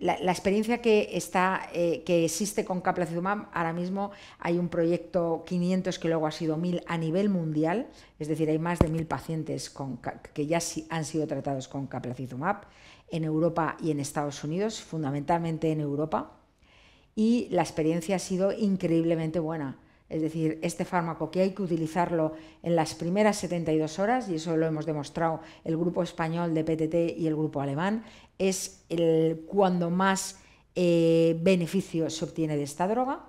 la, experiencia que, está, eh, que existe con Caplacizumab, ahora mismo hay un proyecto 500 que luego ha sido 1000 a nivel mundial, es decir, hay más de 1000 pacientes que ya han sido tratados con Caplacizumab en Europa y en Estados Unidos, fundamentalmente en Europa, y la experiencia ha sido increíblemente buena. Es decir, este fármaco que hay que utilizarlo en las primeras 72 horas, y eso lo hemos demostrado el grupo español de PTT y el grupo alemán, es el, cuando más eh, beneficio se obtiene de esta droga.